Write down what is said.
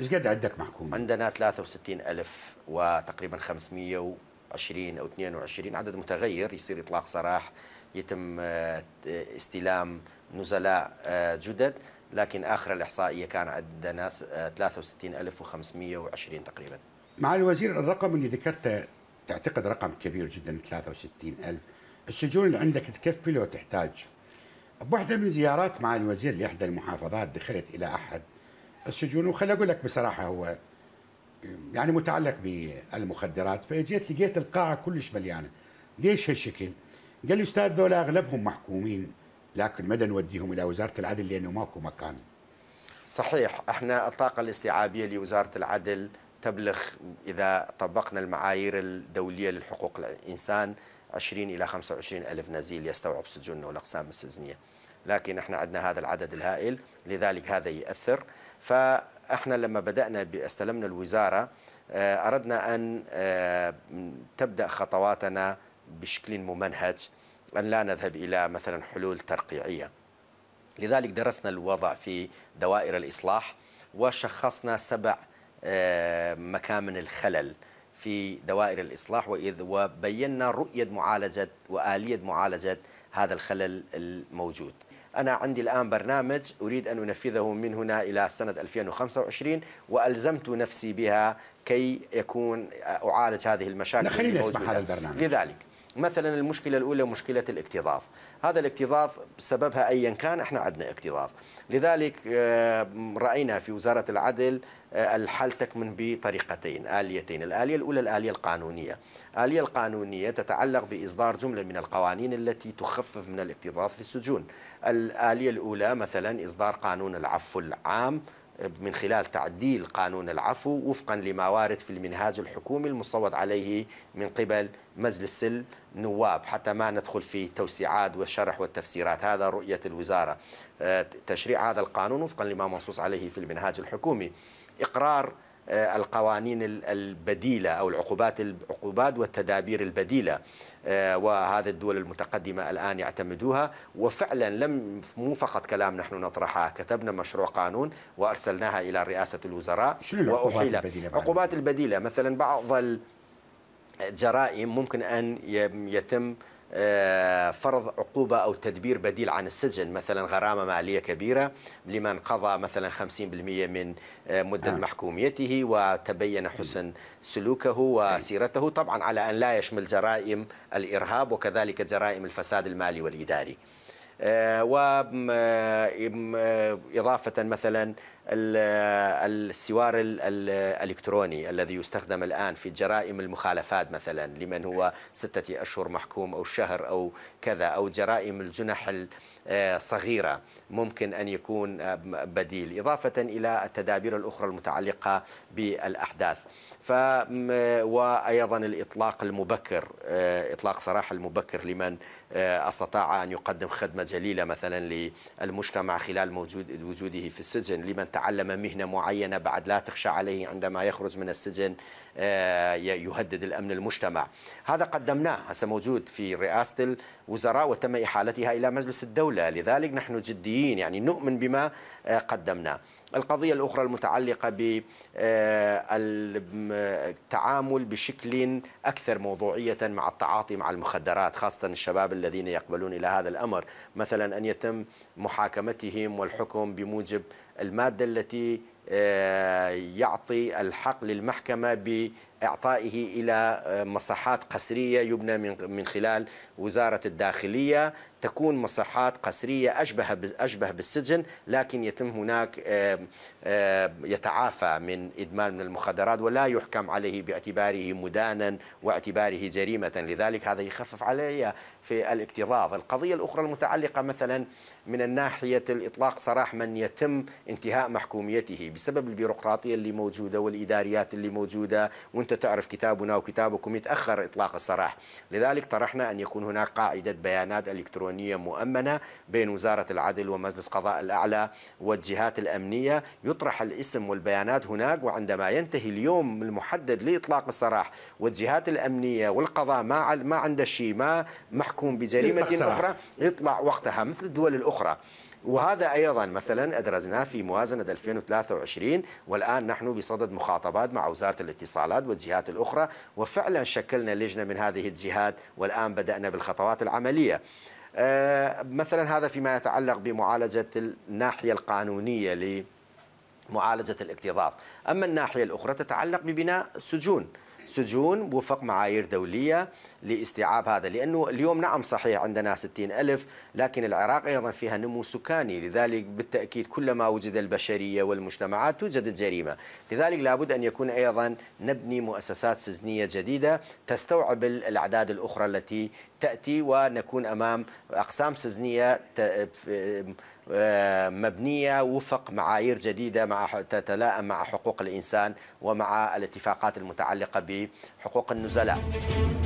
ايش قد عندك محكوم؟ عندنا 63 ألف وتقريبا 520 أو 22 عدد متغير يصير إطلاق سراح يتم آه، استلام نزلاء آه، جدد لكن آخر الإحصائية كان عندنا 63520 آه، تقريبا مع الوزير الرقم اللي ذكرته تعتقد رقم كبير جدا 63000 السجون اللي عندك تكفي لو تحتاج بوحدة من زيارات مع الوزير لإحدى المحافظات دخلت إلى أحد السجون وخلي اقول لك بصراحه هو يعني متعلق بالمخدرات فجيت لقيت القاعه كلش مليانه ليش هالشكل؟ قال لي استاذ ذولا اغلبهم محكومين لكن مدى نوديهم الى وزاره العدل لانه ماكو مكان. صحيح احنا الطاقه الاستيعابيه لوزاره العدل تبلغ اذا طبقنا المعايير الدوليه للحقوق الانسان 20 الى 25 الف نزيل يستوعب سجوننا والاقسام السجنيه. لكن احنا عندنا هذا العدد الهائل لذلك هذا يأثر فاحنا لما بدأنا استلمنا الوزارة آه، أردنا أن آه، تبدأ خطواتنا بشكل ممنهج أن لا نذهب إلى مثلا حلول ترقيعية لذلك درسنا الوضع في دوائر الإصلاح وشخصنا سبع آه، مكامن الخلل في دوائر الإصلاح وإذ وبينا رؤية معالجة وآلية معالجة هذا الخلل الموجود أنا عندي الآن برنامج أريد أن أنفذه من هنا إلى سنة 2025 وألزمت نفسي بها كي يكون أعالج هذه المشاكل خلينا نسمع هذا البرنامج لذلك مثلا المشكله الاولى مشكله الاكتظاظ هذا الاكتظاظ سببها ايا كان احنا عندنا اكتظاظ لذلك آه، راينا في وزاره العدل آه، الحل تكمن بطريقتين اليتين الاليه الاولى الاليه القانونيه الاليه القانونيه تتعلق باصدار جمله من القوانين التي تخفف من الاكتظاظ في السجون الاليه الاولى مثلا اصدار قانون العفو العام من خلال تعديل قانون العفو وفقا لما وارد في المنهاج الحكومي المصوت عليه من قبل مجلس النواب حتى ما ندخل في توسيعات والشرح والتفسيرات هذا رؤية الوزارة آه، تشريع هذا القانون وفقا لما منصوص عليه في المنهاج الحكومي إقرار آه، القوانين البديلة أو العقوبات العقوبات والتدابير البديلة آه، وهذه الدول المتقدمة الآن يعتمدوها وفعلا لم مو فقط كلام نحن نطرحه كتبنا مشروع قانون وأرسلناها إلى رئاسة الوزراء وأحيل عقوبات البديلة مثلا بعض الجرائم ممكن أن يتم آه، فرض عقوبة أو تدبير بديل عن السجن مثلا غرامة مالية كبيرة لمن قضى مثلا 50% من آه، مدة آه. محكوميته وتبين حسن سلوكه نعم. وسيرته طبعا على أن لا يشمل جرائم الإرهاب وكذلك جرائم الفساد المالي والإداري آه، وإضافة آه، آه، مثلا السوار الإلكتروني الذي يستخدم الآن في جرائم المخالفات مثلا لمن هو ستة أشهر محكوم أو شهر أو كذا أو جرائم الجنح صغيرة ممكن أن يكون بديل إضافة إلى التدابير الأخرى المتعلقة بالأحداث ف وأيضا الإطلاق المبكر إطلاق سراح المبكر لمن استطاع أن يقدم خدمة جليلة مثلا للمجتمع خلال موجود وجوده في السجن لمن تعلم مهنة معينة بعد لا تخشى عليه عندما يخرج من السجن آه، يهدد الأمن المجتمع هذا قدمناه هسه موجود في رئاسة الوزراء وتم إحالتها إلى مجلس الدولة لذلك نحن جديين يعني نؤمن بما آه، قدمناه القضية الأخرى المتعلقة بالتعامل آه، بشكل أكثر موضوعية مع التعاطي مع المخدرات خاصة الشباب الذين يقبلون إلى هذا الأمر مثلا أن يتم محاكمتهم والحكم بموجب المادة التي آه، يعطي الحق للمحكمة بإعطائه إلى آه، مصحات قسرية يبنى من خلال وزارة الداخلية تكون مساحات قسرية أشبه أشبه بالسجن لكن يتم هناك يتعافى من إدمان من المخدرات ولا يحكم عليه باعتباره مدانا واعتباره جريمة لذلك هذا يخفف عليه في الاكتظاظ القضية الأخرى المتعلقة مثلا من الناحية الإطلاق سراح من يتم انتهاء محكوميته بسبب البيروقراطية اللي موجودة والإداريات اللي موجودة وانت تعرف كتابنا وكتابكم يتأخر إطلاق السراح لذلك طرحنا أن يكون هناك قاعدة بيانات إلكترونية قانونية مؤمنة بين وزارة العدل ومجلس قضاء الأعلى والجهات الأمنية يطرح الاسم والبيانات هناك وعندما ينتهي اليوم المحدد لإطلاق السراح والجهات الأمنية والقضاء ما ما عنده شيء ما محكوم بجريمة أخرى يطلع وقتها مثل الدول الأخرى وهذا ايضا مثلا ادرجناه في موازنه 2023 والان نحن بصدد مخاطبات مع وزاره الاتصالات والجهات الاخرى وفعلا شكلنا لجنه من هذه الجهات والان بدانا بالخطوات العمليه. آه، مثلا هذا فيما يتعلق بمعالجة الناحية القانونية لمعالجة الاكتظاظ أما الناحية الأخرى تتعلق ببناء سجون سجون وفق معايير دولية لاستيعاب هذا لأنه اليوم نعم صحيح عندنا ستين ألف لكن العراق أيضا فيها نمو سكاني لذلك بالتأكيد كلما وجد البشرية والمجتمعات توجد الجريمة لذلك لابد أن يكون أيضا نبني مؤسسات سجنية جديدة تستوعب الأعداد الأخرى التي تأتي ونكون أمام أقسام سزنية مبنية وفق معايير جديدة مع تتلائم مع حقوق الإنسان ومع الاتفاقات المتعلقة بحقوق النزلاء